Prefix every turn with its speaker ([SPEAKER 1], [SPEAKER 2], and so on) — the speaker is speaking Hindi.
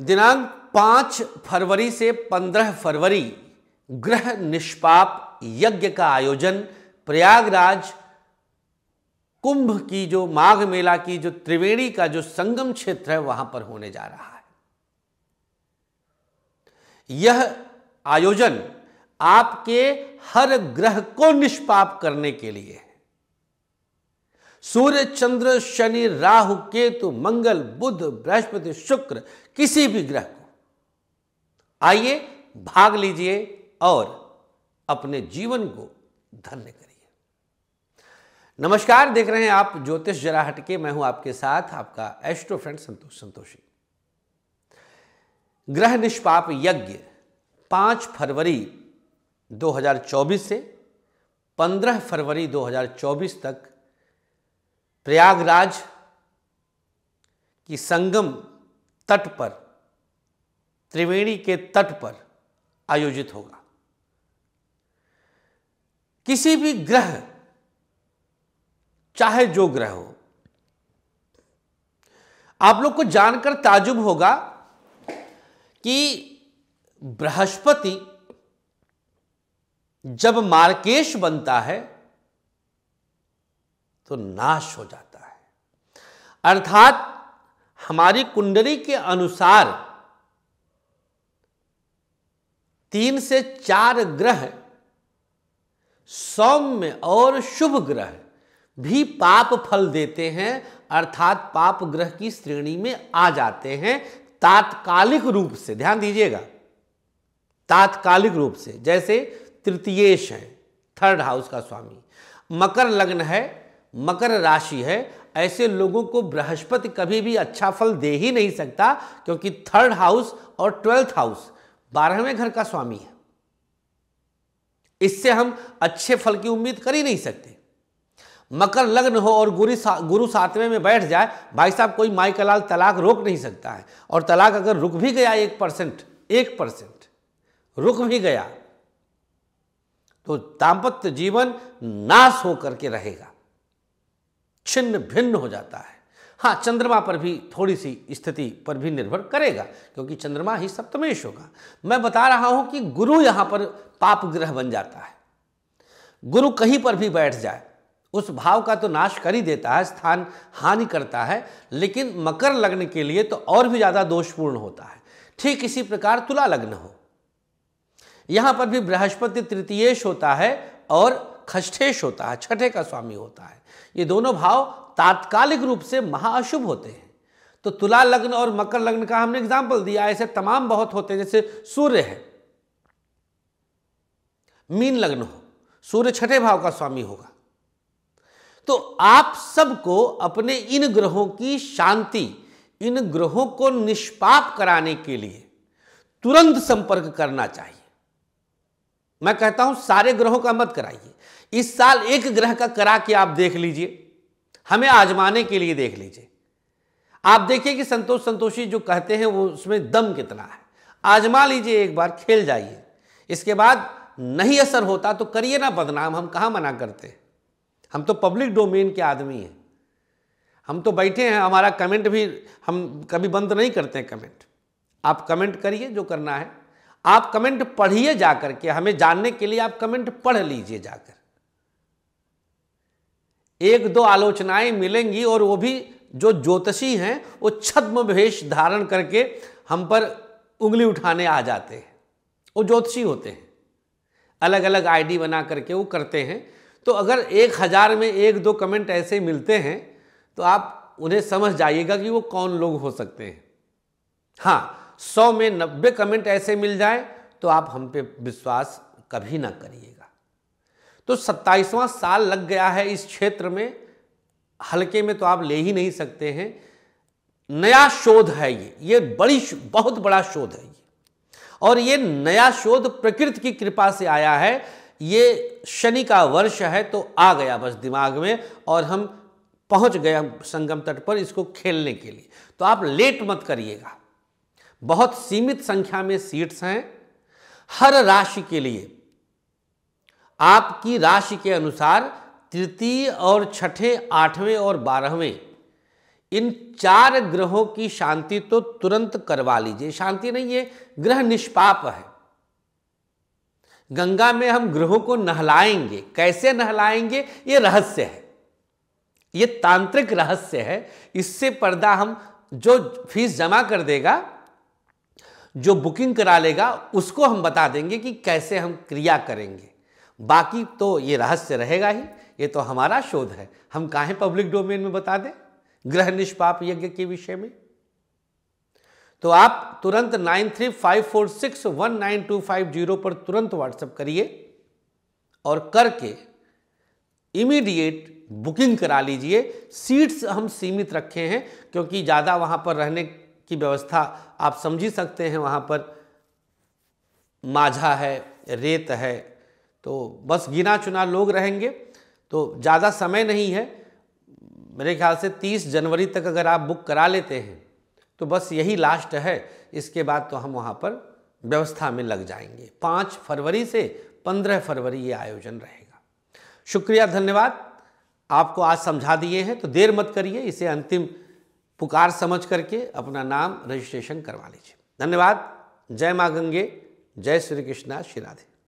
[SPEAKER 1] दिनांक पांच फरवरी से पंद्रह फरवरी ग्रह निष्पाप यज्ञ का आयोजन प्रयागराज कुंभ की जो माघ मेला की जो त्रिवेणी का जो संगम क्षेत्र है वहां पर होने जा रहा है यह आयोजन आपके हर ग्रह को निष्पाप करने के लिए है सूर्य चंद्र शनि राहु केतु मंगल बुध बृहस्पति शुक्र किसी भी ग्रह को आइए भाग लीजिए और अपने जीवन को धन्य करिए नमस्कार देख रहे हैं आप ज्योतिष जरा हटके मैं हूं आपके साथ आपका एस्ट्रो फ्रेंड संतोष संतोषी ग्रह निष्पाप यज्ञ पांच फरवरी 2024 से 15 फरवरी 2024 तक प्रयागराज की संगम तट पर त्रिवेणी के तट पर आयोजित होगा किसी भी ग्रह चाहे जो ग्रह हो आप लोग को जानकर ताजुब होगा कि बृहस्पति जब मार्केश बनता है तो नाश हो जाता है अर्थात हमारी कुंडली के अनुसार तीन से चार ग्रह सौम्य और शुभ ग्रह भी पाप फल देते हैं अर्थात पाप ग्रह की श्रेणी में आ जाते हैं तात्कालिक रूप से ध्यान दीजिएगा तात्कालिक रूप से जैसे तृतीयेश है थर्ड हाउस का स्वामी मकर लग्न है मकर राशि है ऐसे लोगों को बृहस्पति कभी भी अच्छा फल दे ही नहीं सकता क्योंकि थर्ड हाउस और ट्वेल्थ हाउस बारहवें घर का स्वामी है इससे हम अच्छे फल की उम्मीद कर ही नहीं सकते मकर लग्न हो और गुरु सा, गुरु सातवें में बैठ जाए भाई साहब कोई माई तलाक रोक नहीं सकता है और तलाक अगर रुक भी गया एक परसेंट एक परसेंट रुक भी गया तो दाम्पत्य जीवन नाश होकर के रहेगा छिन्न भिन्न हो जाता है हाँ चंद्रमा पर भी थोड़ी सी स्थिति पर भी निर्भर करेगा क्योंकि चंद्रमा ही सप्तमेश होगा मैं बता रहा हूं कि गुरु यहां पर पाप ग्रह बन जाता है गुरु कहीं पर भी बैठ जाए उस भाव का तो नाश कर ही देता है स्थान हानि करता है लेकिन मकर लग्न के लिए तो और भी ज़्यादा दोषपूर्ण होता है ठीक इसी प्रकार तुला लग्न हो यहां पर भी बृहस्पति तृतीयेश होता है और खष्ठेश होता है छठे का स्वामी होता है ये दोनों भाव तात्कालिक रूप से महाअशुभ होते हैं तो तुला लग्न और मकर लग्न का हमने एग्जाम्पल दिया ऐसे तमाम बहुत होते हैं जैसे सूर्य है मीन लग्न हो सूर्य छठे भाव का स्वामी होगा तो आप सबको अपने इन ग्रहों की शांति इन ग्रहों को निष्पाप कराने के लिए तुरंत संपर्क करना चाहिए मैं कहता हूं सारे ग्रहों का मत कराइए इस साल एक ग्रह का करा के आप देख लीजिए हमें आजमाने के लिए देख लीजिए आप देखिए कि संतोष संतोषी जो कहते हैं वो उसमें दम कितना है आजमा लीजिए एक बार खेल जाइए इसके बाद नहीं असर होता तो करिए ना बदनाम हम कहाँ मना करते हैं हम तो पब्लिक डोमेन के आदमी हैं हम तो बैठे हैं हमारा कमेंट भी हम कभी बंद नहीं करते हैं कमेंट आप कमेंट करिए जो करना है आप कमेंट पढ़िए जाकर के हमें जानने के लिए आप कमेंट पढ़ लीजिए जाकर एक दो आलोचनाएं मिलेंगी और वो भी जो ज्योतिषी हैं वो छद्म भेष धारण करके हम पर उंगली उठाने आ जाते हैं वो ज्योतिषी होते हैं अलग अलग आईडी बना करके वो करते हैं तो अगर एक हज़ार में एक दो कमेंट ऐसे मिलते हैं तो आप उन्हें समझ जाइएगा कि वो कौन लोग हो सकते हैं हाँ सौ में नब्बे कमेंट ऐसे मिल जाए तो आप हम पे विश्वास कभी ना करिएगा तो सत्ताईसवां साल लग गया है इस क्षेत्र में हल्के में तो आप ले ही नहीं सकते हैं नया शोध है ये ये बड़ी बहुत बड़ा शोध है ये और ये नया शोध प्रकृति की कृपा से आया है ये शनि का वर्ष है तो आ गया बस दिमाग में और हम पहुंच गए संगम तट पर इसको खेलने के लिए तो आप लेट मत करिएगा बहुत सीमित संख्या में सीट्स हैं हर राशि के लिए आपकी राशि के अनुसार तृतीय और छठे आठवें और बारहवें इन चार ग्रहों की शांति तो तुरंत करवा लीजिए शांति नहीं है ग्रह निष्पाप है गंगा में हम ग्रहों को नहलाएंगे कैसे नहलाएंगे ये रहस्य है ये तांत्रिक रहस्य है इससे पर्दा हम जो फीस जमा कर देगा जो बुकिंग करा लेगा उसको हम बता देंगे कि कैसे हम क्रिया करेंगे बाकी तो ये रहस्य रहेगा ही ये तो हमारा शोध है हम काहे पब्लिक डोमेन में बता दें ग्रह निष्पाप यज्ञ के विषय में तो आप तुरंत nine three five four six one nine two five zero पर तुरंत व्हाट्सएप करिए और करके इमीडिएट बुकिंग करा लीजिए सीट्स हम सीमित रखे हैं क्योंकि ज़्यादा वहाँ पर रहने की व्यवस्था आप समझ ही सकते हैं वहाँ पर माझा है रेत है तो बस गिना चुना लोग रहेंगे तो ज़्यादा समय नहीं है मेरे ख्याल से 30 जनवरी तक अगर आप बुक करा लेते हैं तो बस यही लास्ट है इसके बाद तो हम वहाँ पर व्यवस्था में लग जाएंगे पाँच फरवरी से पंद्रह फरवरी ये आयोजन रहेगा शुक्रिया धन्यवाद आपको आज समझा दिए हैं तो देर मत करिए इसे अंतिम पुकार समझ करके अपना नाम रजिस्ट्रेशन करवा लीजिए धन्यवाद जय माँ गंगे जय श्री कृष्णा श्री राधे